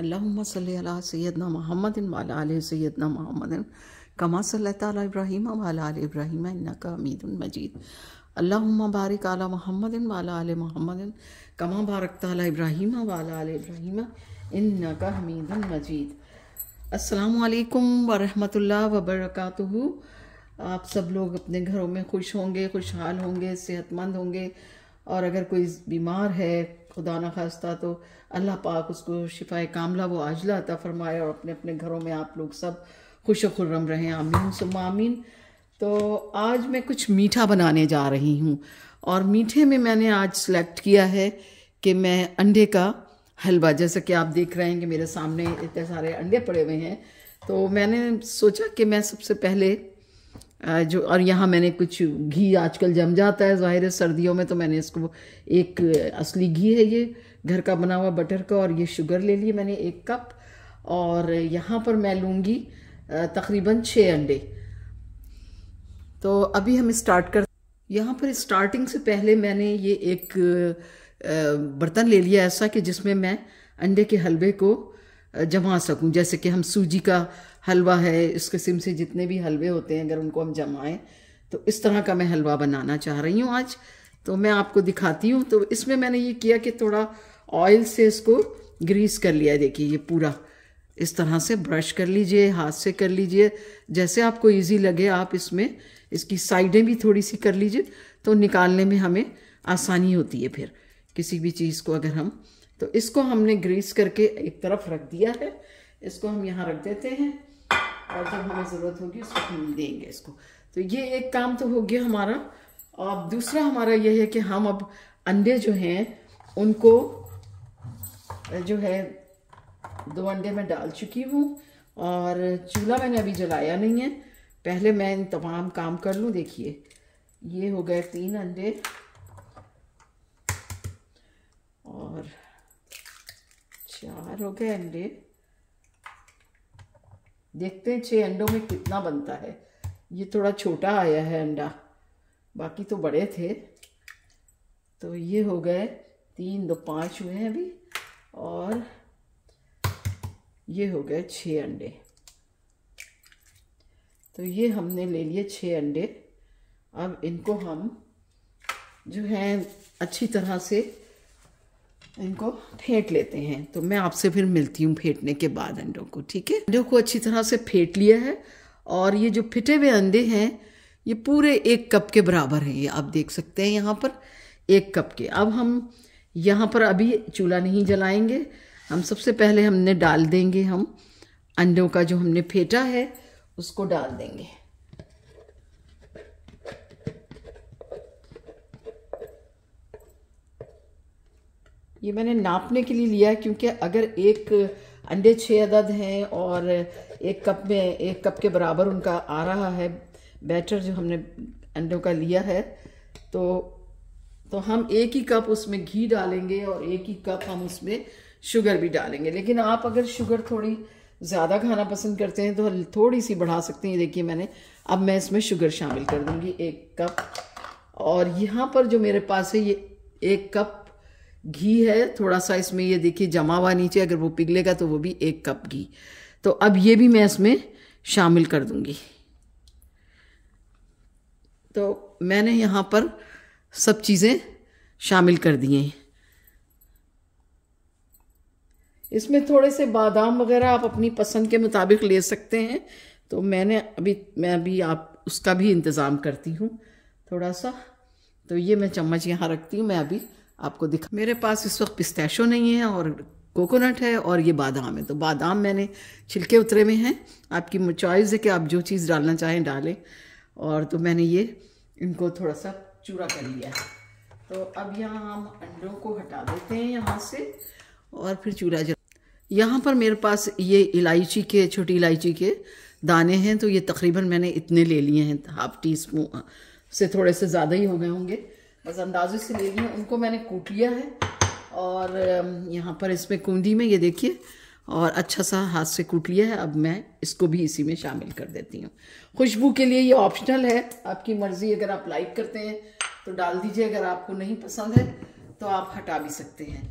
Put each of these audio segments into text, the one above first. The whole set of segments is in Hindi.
अल्लाहुम्मा सल्ली अला सैदना मोहम्मद वाला सैदना मोहम्मद कमा सल्ला इब्राहिम वाला आल इब्राहिम का हमीद मजीद अल्लाहुम्मा बारिक आला मोहम्मद वाला आल मोहम्मद कमा बारक ताला इब्राहिम वाला इब्राहिम का हमीद मजीद असलकम वरहमल वबरक आप सब लोग अपने घरों में खुश होंगे खुशहाल होंगे सेहतमंद होंगे और अगर कोई बीमार है खुदा न खास्ता तो अल्लाह पाक उसको शिफा कामला वो आजला अता फरमाए और अपने अपने घरों में आप लोग सब खुश खुर्रम रहें आमीन सुम आमीन तो आज मैं कुछ मीठा बनाने जा रही हूँ और मीठे में मैंने आज सेलेक्ट किया है कि मैं अंडे का हलवा जैसा कि आप देख रहे हैं कि मेरे सामने इतने सारे अंडे पड़े हुए हैं तो मैंने सोचा कि मैं सबसे पहले जो और यहाँ मैंने कुछ घी आजकल जम जाता है ज़ाहिर है सर्दियों में तो मैंने इसको एक असली घी है ये घर का बना हुआ बटर का और ये शुगर ले लिए मैंने एक कप और यहाँ पर मैं लूँगी तकरीबन छः अंडे तो अभी हम स्टार्ट कर यहाँ पर स्टार्टिंग से पहले मैंने ये एक बर्तन ले लिया ऐसा कि जिसमें मैं अंडे के हलवे को जमा सकूं जैसे कि हम सूजी का हलवा है इस किस्म से जितने भी हलवे होते हैं अगर उनको हम जमाएं तो इस तरह का मैं हलवा बनाना चाह रही हूँ आज तो मैं आपको दिखाती हूँ तो इसमें मैंने ये किया कि थोड़ा ऑयल से इसको ग्रीस कर लिया देखिए ये पूरा इस तरह से ब्रश कर लीजिए हाथ से कर लीजिए जैसे आपको ईजी लगे आप इसमें इसकी साइडें भी थोड़ी सी कर लीजिए तो निकालने में हमें आसानी होती है फिर किसी भी चीज़ को अगर हम तो इसको हमने ग्रीस करके एक तरफ रख दिया है इसको हम यहाँ रख देते हैं और जब हमें ज़रूरत होगी उसको हम देंगे इसको तो ये एक काम तो हो गया हमारा और दूसरा हमारा ये है कि हम अब अंडे जो हैं उनको जो है दो अंडे मैं डाल चुकी हूँ और चूल्हा मैंने अभी जलाया नहीं है पहले मैं इन तमाम काम कर लूँ देखिए ये हो गए तीन अंडे तैयार हो गए अंडे देखते हैं छः अंडों में कितना बनता है ये थोड़ा छोटा आया है अंडा बाकी तो बड़े थे तो ये हो गए तीन दो पाँच हुए हैं अभी और ये हो गए छः अंडे तो ये हमने ले लिए छः अंडे अब इनको हम जो है अच्छी तरह से इनको फेंट लेते हैं तो मैं आपसे फिर मिलती हूँ फेंटने के बाद अंडों को ठीक है अंडों को अच्छी तरह से फेंट लिया है और ये जो फिटे हुए अंडे हैं ये पूरे एक कप के बराबर हैं ये आप देख सकते हैं यहाँ पर एक कप के अब हम यहाँ पर अभी चूल्हा नहीं जलाएंगे हम सबसे पहले हमने डाल देंगे हम अंडों का जो हमने फेंटा है उसको डाल देंगे ये मैंने नापने के लिए लिया है क्योंकि अगर एक अंडे छः अदद हैं और एक कप में एक कप के बराबर उनका आ रहा है बैटर जो हमने अंडों का लिया है तो तो हम एक ही कप उसमें घी डालेंगे और एक ही कप हम उसमें शुगर भी डालेंगे लेकिन आप अगर शुगर थोड़ी ज़्यादा खाना पसंद करते हैं तो थोड़ी सी बढ़ा सकते हैं देखिए मैंने अब मैं इसमें शुगर शामिल कर दूँगी एक कप और यहाँ पर जो मेरे पास है ये एक कप घी है थोड़ा सा इसमें ये देखिए जमा हुआ नीचे अगर वो पिघलेगा तो वो भी एक कप घी तो अब ये भी मैं इसमें शामिल कर दूंगी तो मैंने यहाँ पर सब चीज़ें शामिल कर दिए इसमें थोड़े से बादाम वगैरह आप अपनी पसंद के मुताबिक ले सकते हैं तो मैंने अभी मैं अभी आप उसका भी इंतज़ाम करती हूँ थोड़ा सा तो ये मैं चम्मच यहाँ रखती हूँ मैं अभी आपको दिखा मेरे पास इस वक्त पिस्तैशो नहीं है और कोकोनट है और ये बादाम है तो बादाम मैंने छिलके उतरे में हैं आपकी चॉइस है कि आप जो चीज़ डालना चाहें डालें और तो मैंने ये इनको थोड़ा सा चूरा कर लिया है तो अब यहाँ हम अंडों को हटा देते हैं यहाँ से और फिर चूरा जला यहाँ पर मेरे पास ये इलायची के छोटी इलायची के दाने हैं तो ये तकरीबन मैंने इतने ले लिए हैं हाफ टी स्पून से थोड़े से ज़्यादा ही हो गए होंगे बस अंदाजे से ले लिया उनको मैंने कूट लिया है और यहाँ पर इसमें कुंदी में ये देखिए और अच्छा सा हाथ से कूट लिया है अब मैं इसको भी इसी में शामिल कर देती हूँ खुशबू के लिए ये ऑप्शनल है आपकी मर्ज़ी अगर आप लाइक करते हैं तो डाल दीजिए अगर आपको नहीं पसंद है तो आप हटा भी सकते हैं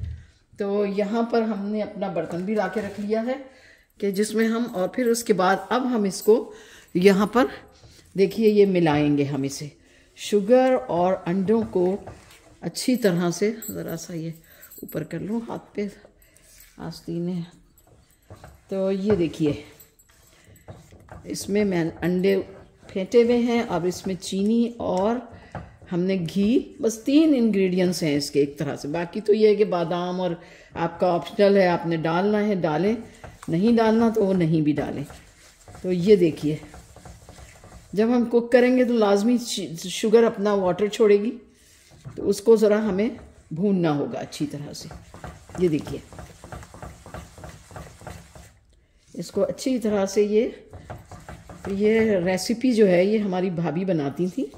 तो यहाँ पर हमने अपना बर्तन भी ला के रख लिया है कि जिसमें हम और फिर उसके बाद अब हम इसको यहाँ पर देखिए ये मिलाएंगे हम इसे शुगर और अंडों को अच्छी तरह से ज़रा सा ये ऊपर कर लो हाथ पे आस्तीने तो ये देखिए इसमें मैं अंडे फेंटे हुए हैं अब इसमें चीनी और हमने घी बस तीन इंग्रेडिएंट्स हैं इसके एक तरह से बाकी तो ये है कि बादाम और आपका ऑप्शनल है आपने डालना है डालें नहीं डालना तो वो नहीं भी डालें तो ये देखिए जब हम कुक करेंगे तो लाजमी शुगर अपना वाटर छोड़ेगी तो उसको ज़रा हमें भूनना होगा अच्छी तरह से ये देखिए इसको अच्छी तरह से ये ये रेसिपी जो है ये हमारी भाभी बनाती थी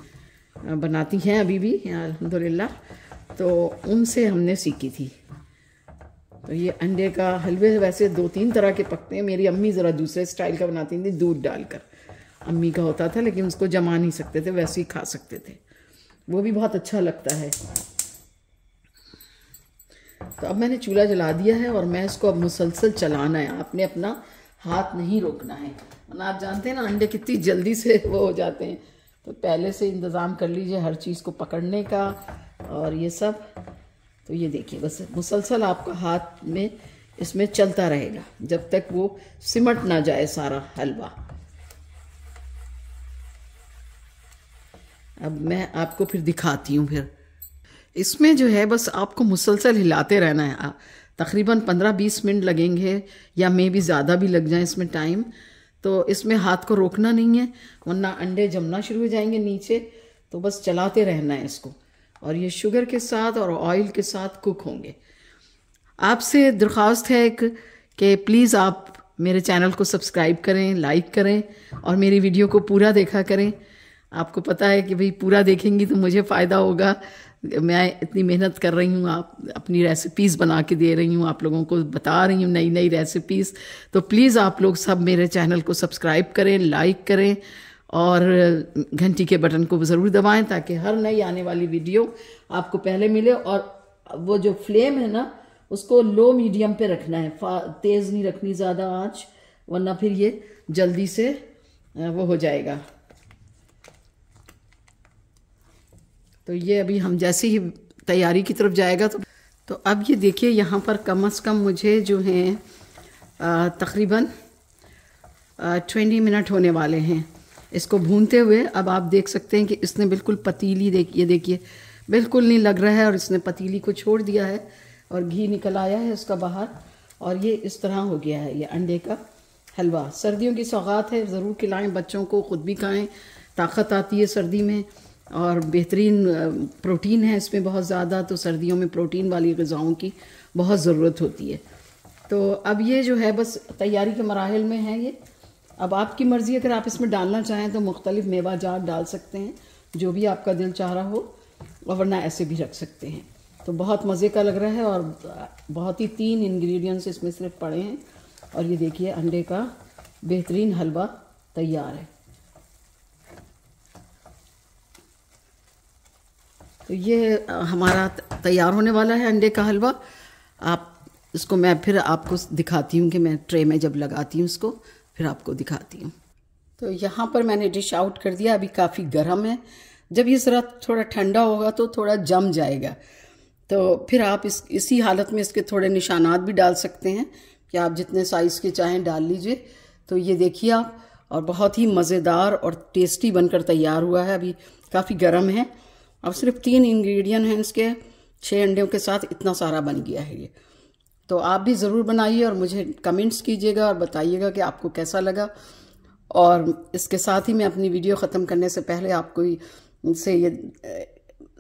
बनाती हैं अभी भी अलहमदिल्ला तो उनसे हमने सीखी थी तो ये अंडे का हलवे वैसे दो तीन तरह के पकते हैं मेरी अम्मी ज़रा दूसरे स्टाइल का बनाती थी दूध डालकर अम्मी का होता था लेकिन उसको जमा नहीं सकते थे वैसे ही खा सकते थे वो भी बहुत अच्छा लगता है तो अब मैंने चूल्हा जला दिया है और मैं इसको अब मुसलसल चलाना है आपने अपना हाथ नहीं रोकना है वरना आप जानते हैं ना अंडे कितनी जल्दी से वो हो जाते हैं तो पहले से इंतज़ाम कर लीजिए हर चीज़ को पकड़ने का और ये सब तो ये देखिए बस मुसलसल आपका हाथ में इसमें चलता रहेगा जब तक वो सिमट ना जाए सारा हलवा अब मैं आपको फिर दिखाती हूँ फिर इसमें जो है बस आपको मुसलसल हिलाते रहना है तकरीबन पंद्रह बीस मिनट लगेंगे या मे भी ज़्यादा भी लग जाए इसमें टाइम तो इसमें हाथ को रोकना नहीं है वरना अंडे जमना शुरू हो जाएंगे नीचे तो बस चलाते रहना है इसको और ये शुगर के साथ और ऑयल के साथ कुक होंगे आपसे दरख्वास्त है एक कि प्लीज़ आप मेरे चैनल को सब्सक्राइब करें लाइक करें और मेरी वीडियो को पूरा देखा करें आपको पता है कि भाई पूरा देखेंगी तो मुझे फ़ायदा होगा मैं इतनी मेहनत कर रही हूँ आप अपनी रेसिपीज़ बना के दे रही हूँ आप लोगों को बता रही हूँ नई नई रेसिपीज़ तो प्लीज़ आप लोग सब मेरे चैनल को सब्सक्राइब करें लाइक करें और घंटी के बटन को ज़रूर दबाएं ताकि हर नई आने वाली वीडियो आपको पहले मिले और वो जो फ्लेम है ना उसको लो मीडियम पे रखना है तेज़ नहीं रखनी ज़्यादा आँच वरना फिर ये जल्दी से वो हो जाएगा तो ये अभी हम जैसे ही तैयारी की तरफ जाएगा तो तो अब ये देखिए यहाँ पर कम अज़ कम मुझे जो है तकरीबन ट्वेंटी मिनट होने वाले हैं इसको भूनते हुए अब आप देख सकते हैं कि इसने बिल्कुल पतीली देखिए देखिए बिल्कुल नहीं लग रहा है और इसने पतीली को छोड़ दिया है और घी निकल आया है उसका बाहर और ये इस तरह हो गया है ये अंडे का हलवा सर्दियों की सौगात है ज़रूर खिलाएं बच्चों को ख़ुद भी खाएँ ताकत आती है सर्दी में और बेहतरीन प्रोटीन है इसमें बहुत ज़्यादा तो सर्दियों में प्रोटीन वाली गज़ाओं की बहुत ज़रूरत होती है तो अब ये जो है बस तैयारी के मराहल में है ये अब आपकी मर्ज़ी अगर आप इसमें डालना चाहें तो मुख्तलिफ मेवा जात डाल सकते हैं जो भी आपका दिल चाह रहा हो वरना ऐसे भी रख सकते हैं तो बहुत मज़े का लग रहा है और बहुत ही तीन इन्ग्रीडियंट्स इसमें सिर्फ पड़े हैं और ये देखिए अंडे का बेहतरीन हलवा तैयार है तो ये हमारा तैयार होने वाला है अंडे का हलवा आप इसको मैं फिर आपको दिखाती हूँ कि मैं ट्रे में जब लगाती हूँ इसको फिर आपको दिखाती हूँ तो यहाँ पर मैंने डिश आउट कर दिया अभी काफ़ी गर्म है जब ये ज़रा थोड़ा ठंडा होगा तो थोड़ा जम जाएगा तो फिर आप इस इसी हालत में इसके थोड़े निशानात भी डाल सकते हैं कि आप जितने साइज़ के चाहें डाल लीजिए तो ये देखिए आप और बहुत ही मज़ेदार और टेस्टी बनकर तैयार हुआ है अभी काफ़ी गर्म है अब सिर्फ तीन इंग्रेडिएंट हैं इसके छः अंडों के साथ इतना सारा बन गया है ये तो आप भी ज़रूर बनाइए और मुझे कमेंट्स कीजिएगा और बताइएगा कि आपको कैसा लगा और इसके साथ ही मैं अपनी वीडियो ख़त्म करने से पहले आपको से ये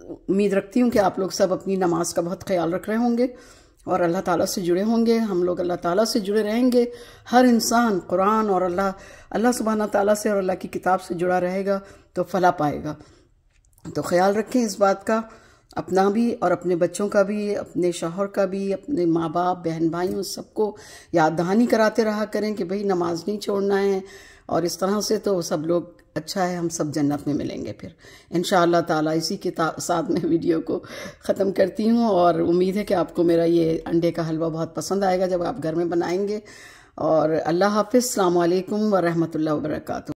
उम्मीद रखती हूँ कि आप लोग सब अपनी नमाज का बहुत ख्याल रख रहे होंगे और अल्लाह ताला से जुड़े होंगे हम लोग अल्लाह ताला से जुड़े रहेंगे हर इंसान कुरान और अल्लाह अल्लाह सुबहाना ताला से और अल्लाह की किताब से जुड़ा रहेगा तो फला पाएगा तो ख्याल रखें इस बात का अपना भी और अपने बच्चों का भी अपने शोहर का भी अपने माँ बाप बहन भाइयों सबको याद दहानी कराते रहा करें कि भाई नमाज नहीं छोड़ना है और इस तरह से तो सब लोग अच्छा है हम सब जन्नत में मिलेंगे फिर इन ताला इसी के साथ मैं वीडियो को ख़त्म करती हूँ और उम्मीद है कि आपको मेरा ये अंडे का हलवा बहुत पसंद आएगा जब आप घर में बनाएंगे और अल्लाह हाफि अल्लाम वरहमल वर्का